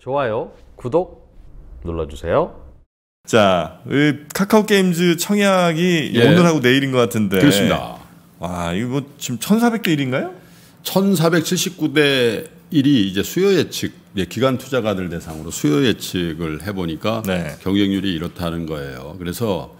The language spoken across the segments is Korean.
좋아요, 구독 눌러주세요. 자, 카카오 게임즈 청약이 예. 오늘하고 내일인 것 같은데. 그렇습니다. 와, 이거 뭐 지금 1,400대 1인가요? 1,479대 1이 이제 수요 예측, 기관 투자가들 대상으로 수요 예측을 해보니까 네. 경쟁률이 이렇다는 거예요. 그래서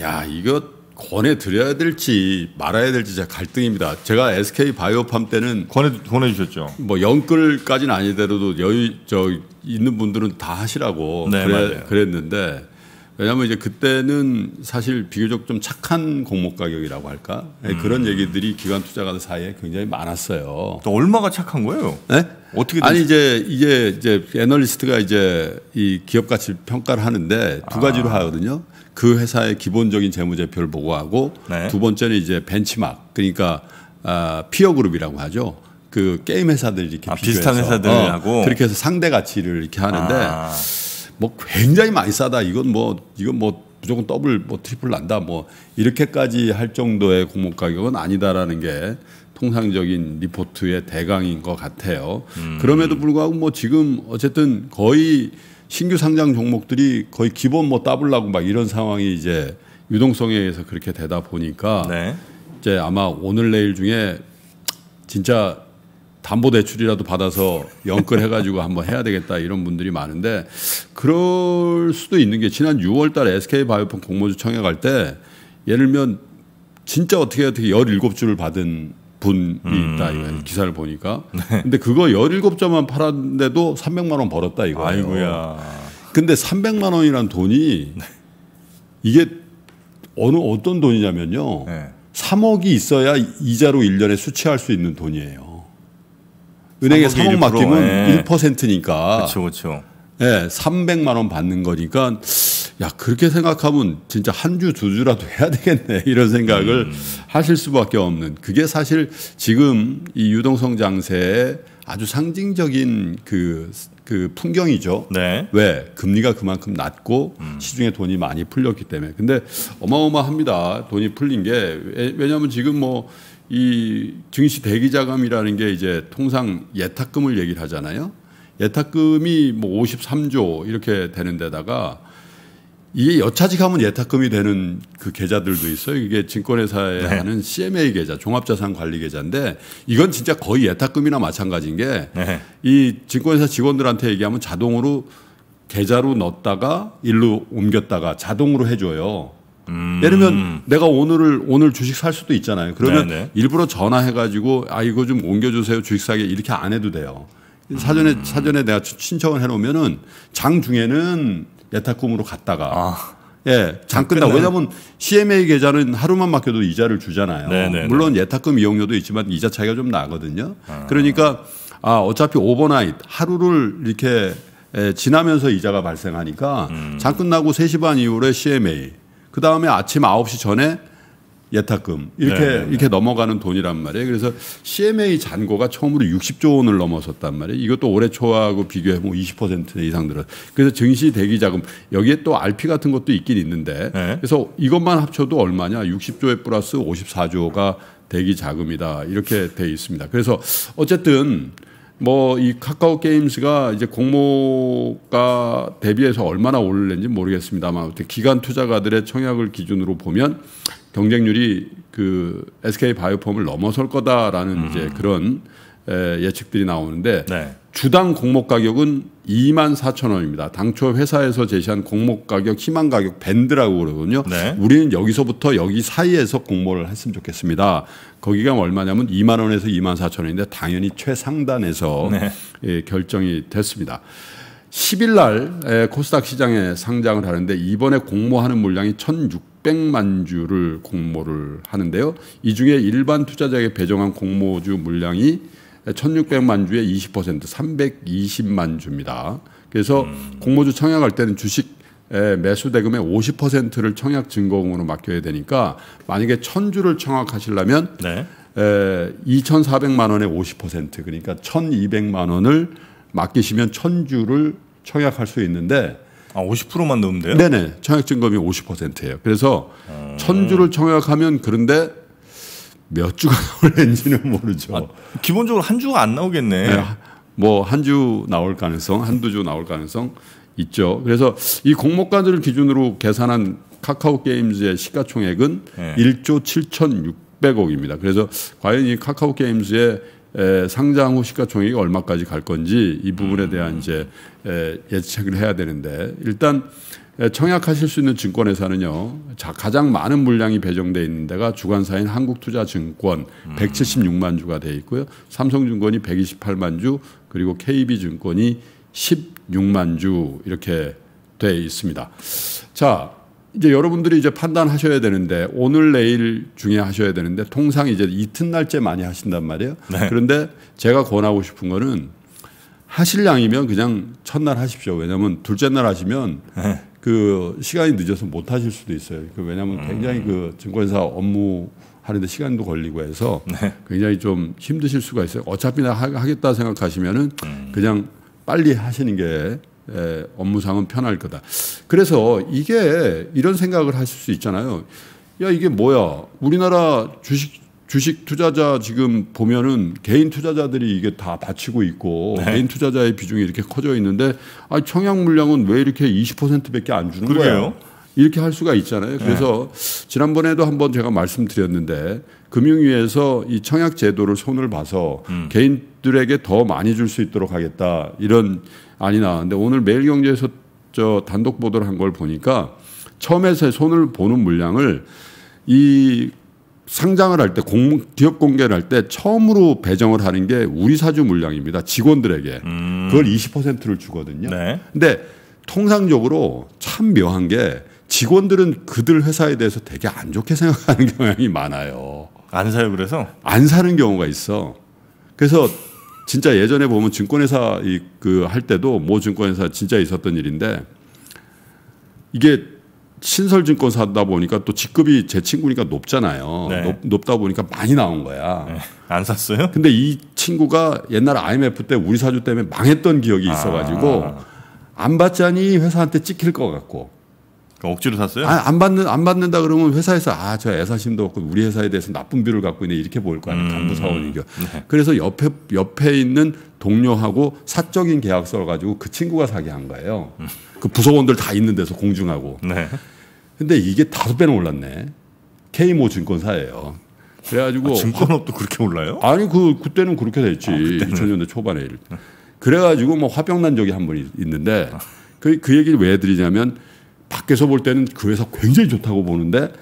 야, 이것 권해드려야 될지 말아야 될지 제가 갈등입니다. 제가 SK 바이오팜 때는 권해 권해주셨죠. 뭐 영끌까지는 아니더라도 여유 저 있는 분들은 다 하시라고 네, 그래, 그랬는데 왜냐하면 이제 그때는 사실 비교적 좀 착한 공모 가격이라고 할까 네, 음. 그런 얘기들이 기관 투자가 들 사이에 굉장히 많았어요. 또 얼마가 착한 거예요? 네? 어떻게 아니 이제 이게 이제 애널리스트가 이제 이 기업 가치 평가를 하는데 두 아. 가지로 아. 하거든요. 그 회사의 기본적인 재무제표를 보고하고 네. 두 번째는 이제 벤치마크 그러니까 아, 피어 그룹이라고 하죠. 그 게임 회사들 이렇게 아, 비슷한 회사들하고 어, 그렇게 해서 상대 가치를 이렇게 하는데 아. 뭐 굉장히 많이 싸다. 이건 뭐 이건 뭐 무조건 더블 뭐 트리플 난다 뭐 이렇게까지 할 정도의 공모 가격은 아니다라는 게 통상적인 리포트의 대강인 것 같아요. 음. 그럼에도 불구하고 뭐 지금 어쨌든 거의 신규 상장 종목들이 거의 기본 뭐 따블라고 막 이런 상황이 이제 유동성에 의해서 그렇게 되다 보니까 네. 이제 아마 오늘 내일 중에 진짜 담보 대출이라도 받아서 연끌해 가지고 한번 해야 되겠다 이런 분들이 많은데 그럴 수도 있는 게 지난 6월 달에 SK 바이오폰 공모주 청약할 때 예를 들면 진짜 어떻게 어떻게 17주를 받은 분이 음. 있다 이거 기사를 보니까. 네. 근데 그거 17점만 팔았는데도 300만 원 벌었다 이거. 예요 근데 300만 원이란 돈이 네. 이게 어느 어떤 돈이냐면요. 네. 3억이 있어야 이자로 1년에 수취할 수 있는 돈이에요. 은행에 3억 1%, 맡기면 네. 1퍼센트니까그렇 예, 300만 원 받는 거니까 야 그렇게 생각하면 진짜 한 주 두 주라도 해야 되겠네 이런 생각을 음. 하실 수밖에 없는 그게 사실 지금 이 유동성 장세의 아주 상징적인 그그 그 풍경이죠. 네. 왜 금리가 그만큼 낮고 음. 시중에 돈이 많이 풀렸기 때문에. 근데 어마어마합니다. 돈이 풀린 게 왜냐하면 지금 뭐 이 증시 대기자금이라는 게 이제 통상 예탁금을 얘기를 하잖아요. 예탁금이 뭐 53조 이렇게 되는 데다가 이게 여차직하면 예탁금이 되는 그 계좌들도 있어요. 이게 증권회사에 네. 하는 CMA 계좌, 종합자산관리 계좌인데 이건 진짜 거의 예탁금이나 마찬가지인 게이 네. 증권회사 직원들한테 얘기하면 자동으로 계좌로 넣었다가 일로 옮겼다가 자동으로 해줘요. 음. 예를 들면 내가 오늘을 오늘 주식 살 수도 있잖아요. 그러면 네네. 네. 일부러 전화해가지고 아 이거 좀 옮겨주세요 주식 사게 이렇게 안 해도 돼요. 사전에 음. 사전에 내가 신청을 해놓으면은 장 중에는 예탁금으로 갔다가 아. 예, 잠깐나 왜냐하면 CMA 계좌는 하루만 맡겨도 이자를 주잖아요. 네네네. 네, 물론 네. 예탁금 이용료도 있지만 이자 차이가 좀 나거든요. 아. 그러니까 아 어차피 오버나잇 하루를 이렇게 예, 지나면서 이자가 발생하니까 음. 장 끝나고 3시 반 이후에 CMA 그 다음에 아침 9시 전에 예탁금 이렇게 네네. 네, 네. 이렇게 넘어가는 돈이란 말이에요. 그래서 CMA 잔고가 처음으로 60조 원을 넘어섰단 말이에요. 이것도 올해 초하고 비교해보면 20% 이상 늘어. 그래서 증시 대기 자금 여기에 또 RP 같은 것도 있긴 있는데 네. 그래서 이것만 합쳐도 얼마냐? 60조에 플러스 54조가 대기 자금이다 이렇게 돼 있습니다. 그래서 어쨌든 뭐이 카카오 게임스가 이제 공모가 대비해서 얼마나 오를는지 모르겠습니다만 어쨌든 기간 투자가들의 청약을 기준으로 보면 경쟁률이 그 SK 바이오폼을 넘어설 거다라는 음. 이제 그런 예측들이 나오는데 네. 주당 공모 가격은 2만 4천 원입니다. 당초 회사에서 제시한 공모 가격 희망 가격 밴드라고 그러거든요. 네. 우리는 여기서부터 여기 사이에서 공모를 했으면 좋겠습니다. 거기가 얼마냐면 2만 원에서 2만 4천 원인데 당연히 최상단에서 네. 예, 결정이 됐습니다. 10일 날 코스닥 시장에 상장을 하는데 이번에 공모하는 물량이 1,600만 주를 공모를 하는데요. 이 중에 일반 투자자에게 배정한 공모주 물량이 1,600만 주의 20% 320만 주입니다. 그래서 음. 공모주 청약할 때는 주식 예, 매수 대금의 50%를 청약 증거금으로 맡겨야 되니까 만약에 천주를 청약하시려면 네. 에, 예, 2,400만 원의 50% 그러니까 1,200만 원을 맡기시면 천주를 청약할 수 있는데 아 50%만 넣으면 돼요? 네네 청약 증거금이 50%예요. 그래서 음. 천주를 청약하면 그런데 몇 주가 나올는지는 모르죠. 아, 기본적으로 한 주가 안 나오겠네. 네, 뭐 한 주 나올 가능성, 한두 주 나올 가능성 있죠. 그래서 이 공모가들을 기준으로 계산한 카카오 게임즈의 시가총액은 네. 예. 1조 7,600억입니다. 그래서 과연 이 카카오 게임즈의 상장 후 시가총액이 얼마까지 갈 건지 이 부분에 음. 대한 이제 예측을 해야 되는데 일단 청약하실 수 있는 증권회사는요 가장 많은 물량이 배정돼 있는 데가 주관사인 한국투자증권 176만 음. 주가 돼 있고요 삼성증권이 128만 주 그리고 KB증권이 10 6만 주 이렇게 돼 있습니다. 자, 이제 여러분들이 이제 판단하셔야 되는데 오늘 내일 중에 하셔야 되는데 통상 이제 이튿날째 많이 하신단 말이에요. 네. 그런데 제가 권하고 싶은 거는 하실 양이면 그냥 첫날 하십시오. 왜냐하면 둘째 날 하시면 네. 그 시간이 늦어서 못 하실 수도 있어요. 그 왜냐하면 굉장히 음. 그 증권사 업무 하는데 시간도 걸리고 해서 네. 굉장히 좀 힘드실 수가 있어요. 어차피 나 하겠다 생각하시면은 음. 그냥 빨리 하시는 게 예, 업무상은 편할 거다. 그래서 이게 이런 생각을 하실 수 있잖아요. 야, 이게 뭐야. 우리나라 주식, 주식 투자자 지금 보면은 개인 투자자들이 이게 다 바치고 있고 네. 개인 투자자의 비중이 이렇게 커져 있는데 아, 청약 물량은 왜 이렇게 20% 밖에 안 주는 그러요 거예요? 이렇게 할 수가 있잖아요. 그래서 네. 지난번에도 한번 제가 말씀드렸는데 금융위에서 이 청약 제도를 손을 봐서 음. 개인들에게 더 많이 줄 수 있도록 하겠다 이런 안이 나왔는데 오늘 매일경제에서 저 단독 보도를 한 걸 보니까 처음에서 손을 보는 물량을 이 상장을 할때 기업 공개를 할 때 처음으로 배정을 하는 게 우리 사주 물량입니다. 직원들에게 음. 그걸 20%를 주거든요. 네. 근데 통상적으로 참 묘한 게 직원들은 그들 회사에 대해서 되게 안 좋게 생각하는 경향이 많아요. 안 사요 그래서? 안 사는 경우가 있어. 그래서 진짜 예전에 보면 증권회사 그할 때도 모 증권회사 진짜 있었던 일인데 이게 신설증권 사다 보니까 또 직급이 제 친구니까 높잖아요. 네. 높, 다 보니까 많이 나온 거야. 네. 안 샀어요? 근데 이 친구가 옛날 IMF 때 우리 사주 때문에 망했던 기억이 아. 있어가지고 아. 안 받자니 회사한테 찍힐 것 같고 그러니까 억지로 샀어요? 아, 안 받는 안 받는다 그러면 회사에서 아저 애사심도 없고 우리 회사에 대해서 나쁜 뷰를 갖고 있네 이렇게 보일 거 아니에요 음. 간부 사원이죠. 음, 네. 그래서 옆에 옆에 있는 동료하고 사적인 계약서를 가지고 그 친구가 사게 한 거예요. 음. 그 부서원들 다 있는 데서 공중하고. 네. 근데 이게 다섯 배는 올랐네. K모 증권사예요. 그래가지고 아, 증권업도 그렇게 올라요? 아니 그 그때는 그렇게 됐지. 아, 2000년대 초반에 일. 음. 그래가지고 뭐 화병 난 적이 한 번 있는데 아. 그, 그 얘기를 왜 드리냐면 밖에서 볼 때는 그 회사 굉장히 좋다고 보는데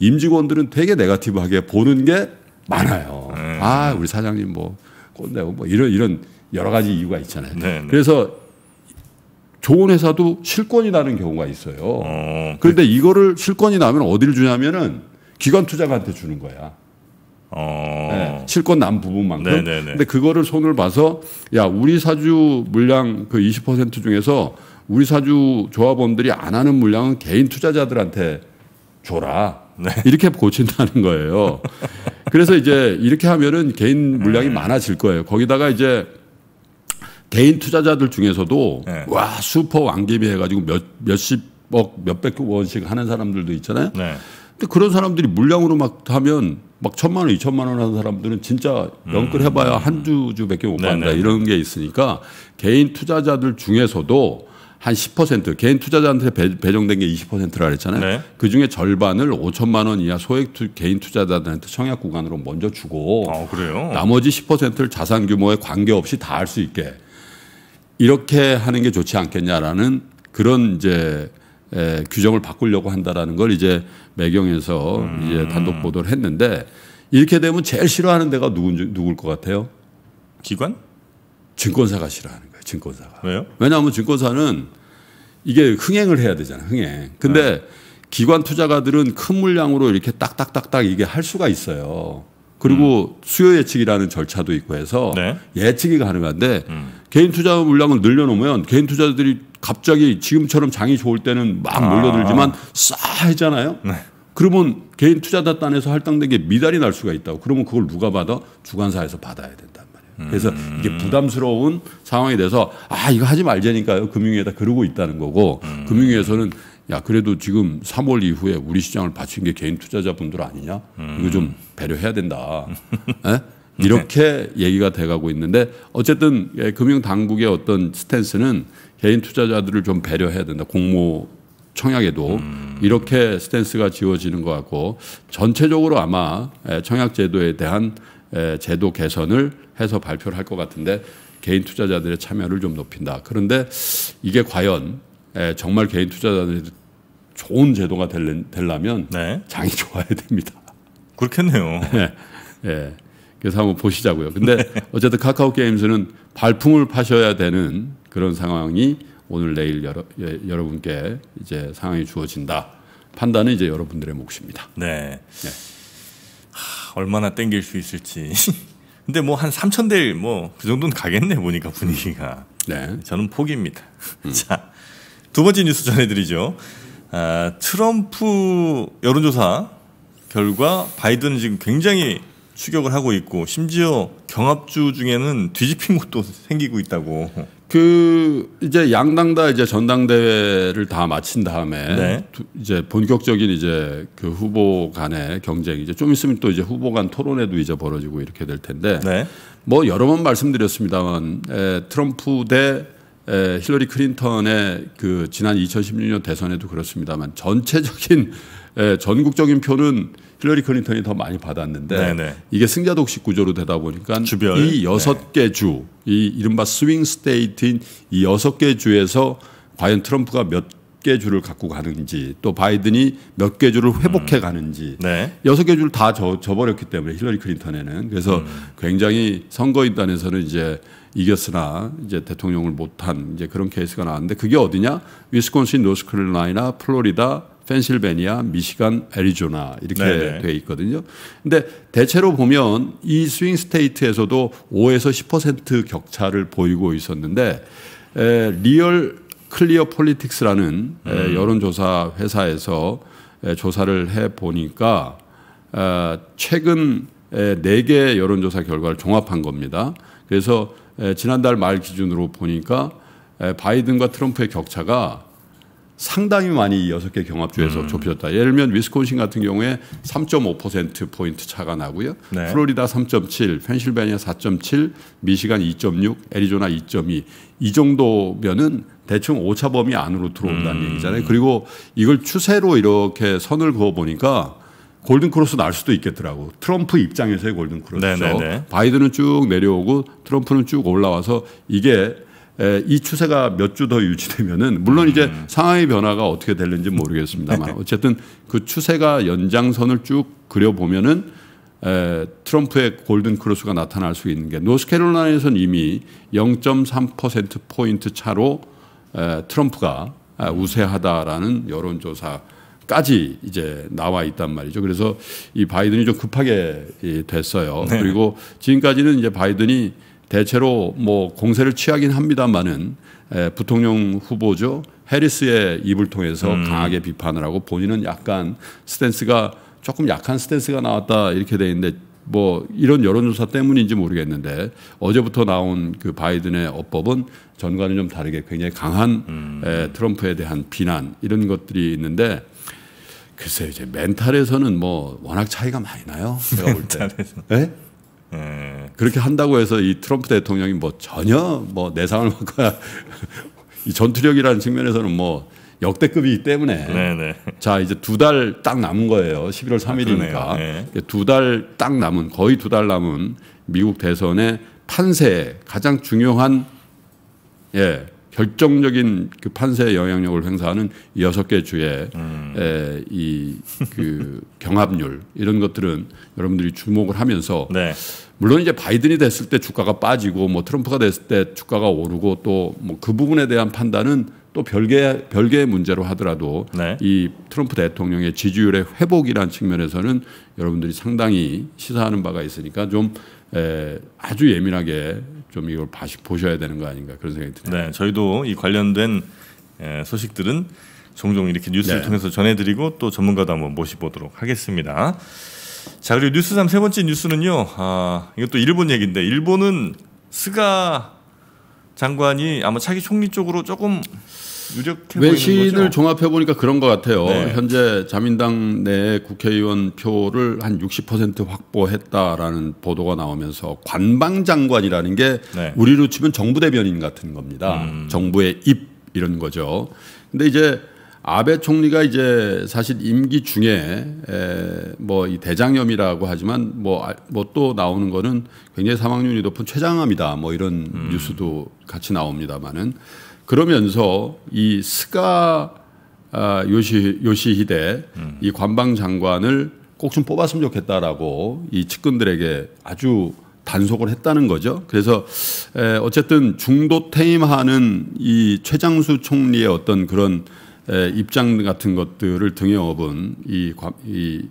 임직원들은 되게 네가티브하게 보는 게 많아요. 네. 아, 우리 사장님 뭐 꼰대고 뭐 이런 이런 여러 가지 이유가 있잖아요. 네, 네. 그래서 좋은 회사도 실권이 나는 경우가 있어요. 어, 그런데 이거를 실권이 나면 어디를 주냐면은 기관 투자가한테 주는 거야. 어... 네, 실권 남 부분만큼. 네네네. 네, 네. 근데 그거를 손을 봐서 야 우리 사주 물량 그 20% 중에서 우리 사주 조합원들이 안 하는 물량은 개인 투자자들한테 줘라. 네. 이렇게 고친다는 거예요. 그래서 이제 이렇게 하면은 개인 물량이 음. 많아질 거예요. 거기다가 이제 개인 투자자들 중에서도 네. 와 슈퍼 왕개비 해가지고 몇 몇십억 몇백 원씩 하는 사람들도 있잖아요. 네. 근데 그런 사람들이 물량으로 막 하면 막 천만 원, 이천만 원 하는 사람들은 진짜 연끌 해봐야 음. 한두 주밖에 못 네, 간다 네. 이런 게 있으니까 개인 투자자들 중에서도 한 10% 개인 투자자한테 배, 정된게 20%라 그랬잖아요. 네. 그 중에 절반을 5천만 원 이하 소액 투, 개인 투자자들한테 청약 구간으로 먼저 주고 아, 그래요? 나머지 10%를 자산 규모에 관계없이 다 할 수 있게 이렇게 하는 게 좋지 않겠냐라는 그런 이제 에, 예, 규정을 바꾸려고 한다라는 걸 이제 매경에서 음. 이제 단독 보도를 했는데 이렇게 되면 제일 싫어하는 데가 누군 누굴 것 같아요? 기관? 증권사가 싫어하는 거예요. 증권사가. 왜요? 왜냐하면 증권사는 이게 흥행을 해야 되잖아요. 흥행. 근데 네. 기관 투자가들은 큰 물량으로 이렇게 딱딱딱딱 이게 할 수가 있어요. 그리고 음. 수요 예측이라는 절차도 있고 해서 네. 예측이 가능한데 음. 개인 투자 물량을 늘려놓으면 개인 투자들이 갑자기 지금처럼 장이 좋을 때는 막 몰려들지만 아. 싸해잖아요. 아. 네. 그러면 개인 투자자 단에서 할당된 게 미달이 날 수가 있다고. 그러면 그걸 누가 받아? 주관사에서 받아야 된단 말이에요. 그래서 음. 이게 부담스러운 상황이 돼서 아 이거 하지 말자니까요. 금융위에다 그러고 있다는 거고 음. 금융위에서는 야 그래도 지금 3월 이후에 우리 시장을 바친 게 개인 투자자분들 아니냐? 음. 이거 좀 배려해야 된다. 예? 네? 이렇게 네. 얘기가 돼가고 있는데 어쨌든 예, 금융 당국의 어떤 스탠스는 개인 투자자들을 좀 배려해야 된다. 공모 청약에도 음. 이렇게 스탠스가 지워지는 것 같고 전체적으로 아마 청약 제도에 대한 제도 개선을 해서 발표를 할 것 같은데 개인 투자자들의 참여를 좀 높인다. 그런데 이게 과연 정말 개인 투자자들이 좋은 제도가 되려면 네. 장이 좋아야 됩니다. 그렇겠네요. 네. 예. 네. 그래서 한번 보시자고요. 근데 네. 어쨌든 카카오 게임즈는 발품을 파셔야 되는 그런 상황이 오늘 내일 여러, 예, 여러분께 이제 상황이 주어진다. 판단은 이제 여러분들의 몫입니다. 네. 예. 하, 얼마나 땡길 수 있을지. 근데 뭐 한 3천 대일 뭐그 정도는 가겠네 보니까 분위기가. 네. 저는 포기입니다. 음. 자, 두 번째 뉴스 전해드리죠. 아, 트럼프 여론조사 결과 바이든은 지금 굉장히 추격을 하고 있고 심지어 경합주 중에는 뒤집힌 곳도 생기고 있다고. 그 이제 양당 다 이제 전당대회를 다 마친 다음에 네. 이제 본격적인 이제 그 후보 간의 경쟁이 이제 좀 있으면 또 이제 후보 간 토론회도 이제 벌어지고 이렇게 될 텐데 네. 뭐 여러 번 말씀드렸습니다만 에, 트럼프 대 에, 힐러리 클린턴의 그 지난 2016년 대선에도 그렇습니다만 전체적인 에, 전국적인 표는 힐러리 클린턴이 더 많이 받았는데 네네. 이게 승자 독식 구조로 되다 보니까 주별. 이 네. 여섯 개 주, 이 이른바 스윙 스테이트인 이 여섯 개 주에서 과연 트럼프가 몇 개 주를 갖고 가는지 또 바이든이 몇 개 주를 회복해 음. 가는지 네. 여섯 개 주를 다 져, 저버렸기 때문에 힐러리 클린턴에는 그래서 음. 굉장히 선거인단에서는 이제 이겼으나 이제 대통령을 못 한 이제 그런 케이스가 나왔는데 그게 어디냐? 위스콘신, 노스캐롤라이나, 플로리다, 펜실베니아, 미시간, 애리조나 이렇게 네네. 네. 돼 있거든요. 근데 대체로 보면 이 스윙 스테이트에서도 5에서 10% 격차를 보이고 있었는데 에, 리얼 클리어 폴리틱스라는 음. 여론조사 회사에서 에, 조사를 해 보니까 아, 최근 네개 여론조사 결과를 종합한 겁니다. 그래서 지난달 말 기준으로 보니까 바이든과 트럼프의 격차가 상당히 많이 이 6개 경합주에서 음. 좁혀졌다. 예를 들면 위스콘신 같은 경우에 3.5%포인트 차가 나고요. 네. 플로리다 3.7, 펜실베니아 4.7, 미시간 2.6, 애리조나 2.2. 이 정도면은 대충 오차 범위 안으로 들어온다는 음. 얘기잖아요. 그리고 이걸 추세로 이렇게 선을 그어 보니까 골든 크로스 날 수도 있겠더라고. 트럼프 입장에서의 골든 크로스죠. 네네네. 네, 네. 바이든은 쭉 내려오고 트럼프는 쭉 올라와서 이게 이 추세가 몇 주 더 유지되면은 물론 이제 음. 상황의 변화가 어떻게 될는지 모르겠습니다만 네. 어쨌든 그 추세가 연장선을 쭉 그려 보면은 에, 트럼프의 골든 크로스가 나타날 수 있는 게 노스캐롤라이나에서는 이미 0.3% 포인트 차로 에, 트럼프가 아, 우세하다라는 여론조사까지 이제 나와 있단 말이죠. 그래서 이 바이든이 좀 급하게 이, 됐어요. 네. 그리고 지금까지는 이제 바이든이 대체로 뭐 공세를 취하긴 합니다만은 부통령 후보죠 해리스의 입을 통해서 음. 강하게 비판을 하고 본인은 약간 스탠스가 조금 약한 스탠스가 나왔다 이렇게 돼 있는데 뭐 이런 여론조사 때문인지 모르겠는데 어제부터 나온 그 바이든의 어법은 전과는 좀 다르게 굉장히 강한 음. 에, 트럼프에 대한 비난 이런 것들이 있는데 글쎄요 이제 멘탈에서는 뭐 워낙 차이가 많이 나요 제가 볼 때. 네? 예, 그렇게 한다고 해서 이 트럼프 대통령이 뭐 전혀 뭐 내상을 받거나 이 전투력이라는 측면에서는 뭐 역대급이기 때문에 네네. 네. 자 이제 두 달 딱 남은 거예요. 11월 3일이니까 아, 네. 두달 딱 남은 거의 두 달 남은 미국 대선의 판세 가장 중요한 예 결정적인 그 판세의 영향력을 행사하는 여섯 개 주의 음. 이그 경합률 이런 것들은 여러분들이 주목을 하면서 네. 물론 이제 바이든이 됐을 때 주가가 빠지고 뭐 트럼프가 됐을 때 주가가 오르고 또 뭐 그 부분에 대한 판단은 또 별개 별개의 문제로 하더라도 네. 이 트럼프 대통령의 지지율의 회복이라는 측면에서는 여러분들이 상당히 시사하는 바가 있으니까 좀 에, 아주 예민하게 좀 이걸 다시 보셔야 되는 거 아닌가 그런 생각이 듭니다. 네, 저희도 이 관련된 소식들은 종종 이렇게 뉴스를 네. 통해서 전해드리고 또 전문가도 한번 모셔보도록 하겠습니다. 자 그리고 뉴스 3 세 번째 뉴스는요. 아, 이것도 일본 얘기인데 일본은 스가 장관이 아마 차기 총리 쪽으로 조금 외신을 종합해 보니까 그런 것 같아요. 네. 현재 자민당 내 국회의원 표를 한 60% 확보했다라는 보도가 나오면서 관방장관이라는 게 네. 우리로 치면 정부 대변인 같은 겁니다. 음. 정부의 입 이런 거죠. 근데 이제 아베 총리가 이제 사실 임기 중에 뭐 이 대장염이라고 하지만 뭐뭐또 아, 나오는 거는 굉장히 사망률이 높은 췌장암이다 뭐 이런 음. 뉴스도 같이 나옵니다만은 그러면서 이 스가 아, 요시 요시히데 음. 이 관방 장관을 꼭 좀 뽑았으면 좋겠다라고 이 측근들에게 아주 단속을 했다는 거죠. 그래서 에, 어쨌든 중도 퇴임하는 이 최장수 총리의 어떤 그런 에, 입장 같은 것들을 등에 업은 이, 이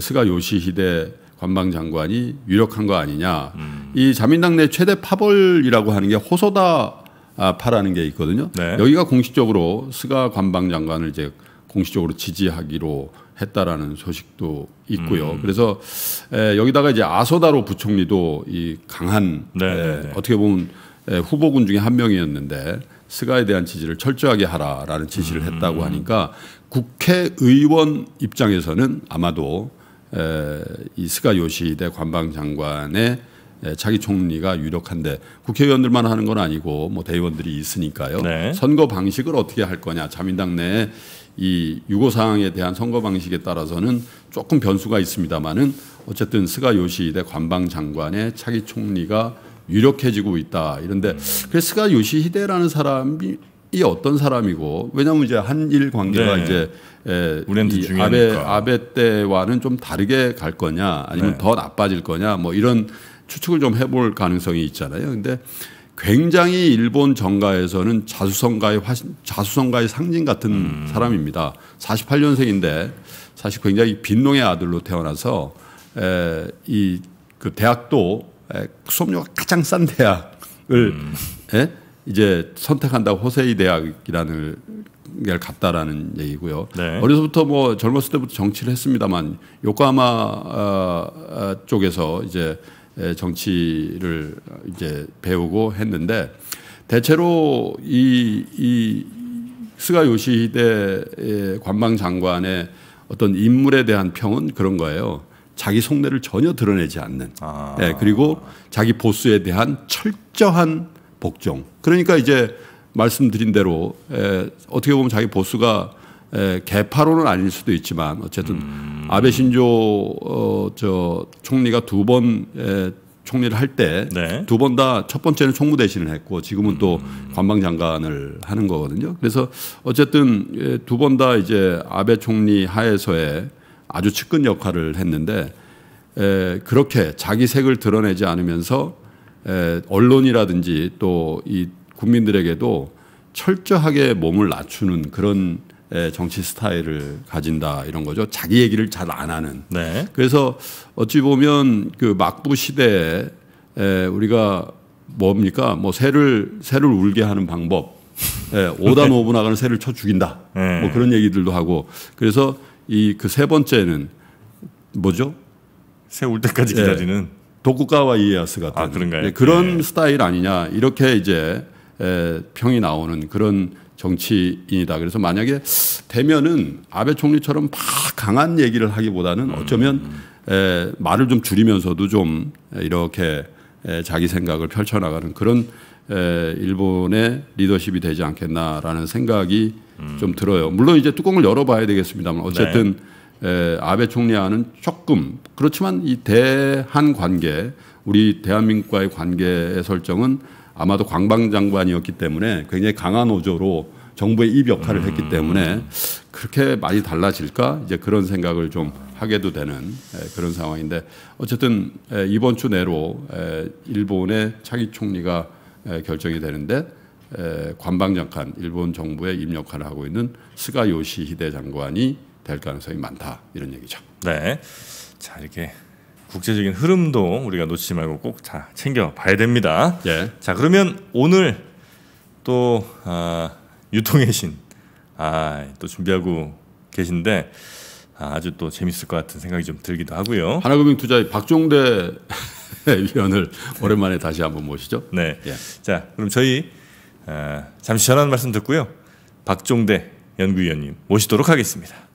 스가 요시히데 관방 장관이 유력한 거 아니냐. 음. 이 자민당 내 최대 파벌이라고 하는 게 호소다 아, 파라는 게 있거든요. 네. 여기가 공식적으로 스가 관방 장관을 이제 공식적으로 지지하기로 했다라는 소식도 있고요. 음. 그래서 에, 여기다가 이제 아소다로 부총리도 이 강한 네, 에, 네, 네. 어떻게 보면 에, 후보군 중에 한 명이었는데 스가에 대한 지지를 철저하게 하라라는 지시를 음. 했다고 하니까 국회의원 입장에서는 아마도 에, 이 스가 요시대 관방장관의 예, 자기 총리가 유력한데 국회의원들만 하는 건 아니고 뭐 대의원들이 있으니까요. 네. 선거 방식을 어떻게 할 거냐. 자민당 내에 이 유고 사항에 대한 선거 방식에 따라서는 조금 변수가 있습니다만은 어쨌든 스가 요시히데 관방 장관의 차기 총리가 유력해지고 있다. 이런데 그 스가 요시히데라는 사람이 어떤 사람이고 왜냐하면 이제 한일 관계가 네. 이제 에, 예, 이 아베 아베 때와는 좀 다르게 갈 거냐 아니면 네. 더 나빠질 거냐 뭐 이런 추측을 좀 해볼 가능성이 있잖아요. 근데 굉장히 일본 정가에서는 자수성가의 화신, 자수성가의 상징 같은 음. 사람입니다. 48년생인데 사실 굉장히 빈농의 아들로 태어나서 에, 이 그 대학도 에, 수업료가 가장 싼 대학을 음. 에? 이제 선택한다고 호세이 대학이라는 걸 갔다라는 얘기고요. 네. 어려서부터 뭐 젊었을 때부터 정치를 했습니다만 요코하마 어, 어 쪽에서 이제 정치를 이제 배우고 했는데 대체로 이, 이 스가 요시대 히 관방 장관의 어떤 인물에 대한 평은 그런 거예요. 자기 속내를 전혀 드러내지 않는. 아. 네, 그리고 자기 보수에 대한 철저한 복종. 그러니까 이제 말씀드린 대로 에, 어떻게 보면 자기 보수가 에, 개파론은 아닐 수도 있지만 어쨌든 음. 아베 신조 어, 저 총리가 두 번 총리를 할 때 두 번 다첫 네. 번째는 총무 대신을 했고 지금은 음. 또 관방장관을 하는 거거든요. 그래서 어쨌든 두 번 다 이제 아베 총리 하에서의 아주 측근 역할을 했는데 에, 그렇게 자기 색을 드러내지 않으면서 에, 언론이라든지 또 이 국민들에게도 철저하게 몸을 낮추는 그런 예, 정치 스타일을 가진다 이런 거죠. 자기 얘기를 잘 안 하는. 네. 그래서 어찌 보면 그 막부 시대에 예, 우리가 뭡니까? 뭐 새를 새를 울게 하는 방법. 예, 오다 노부 나가는 새를 쳐 죽인다. 네. 뭐 그런 얘기들도 하고. 그래서 이 그 세 번째는 뭐죠? 새 울 때까지 예. 기다리는 예, 도쿠가와 이에야스 같은 아, 그런가요? 네, 예, 그런 스타일 아니냐 이렇게 이제 에, 평이 나오는 그런 정치인이다. 그래서 만약에 대면은 아베 총리처럼 막 강한 얘기를 하기보다는 음. 어쩌면 에, 말을 좀 줄이면서도 좀 이렇게 에, 자기 생각을 펼쳐나가는 그런 에, 일본의 리더십이 되지 않겠나라는 생각이 음. 좀 들어요. 물론 이제 뚜껑을 열어봐야 되겠습니다만 어쨌든 네. 에, 아베 총리와는 조금 그렇지만 이 대한 관계 우리 대한민국과의 관계의 설정은 아마도 관방장관이었기 때문에 굉장히 강한 오조로 정부의 입 역할을 음. 했기 때문에 그렇게 많이 달라질까 이제 그런 생각을 좀 하게도 되는 그런 상황인데 어쨌든 이번 주 내로 일본의 차기 총리가 결정이 되는데 관방장관 일본 정부의 입 역할을 하고 있는 스가 요시히데 장관이 될 가능성이 많다 이런 얘기죠. 네. 자 이렇게 국제적인 흐름도 우리가 놓치지 말고 꼭 다 챙겨 봐야 됩니다. 예. 자 그러면 오늘 또 아, 유통의 신 아, 또 준비하고 계신데 아, 주또 재밌을 것 같은 생각이 좀 들기도 하고요. 하나금융투자의 박종대 위원을 오랜만에 다시 한번 모시죠. 네. 예. 자 그럼 저희 아, 잠시 전하 말씀 듣고요. 박종대 연구위원님 모시도록 하겠습니다.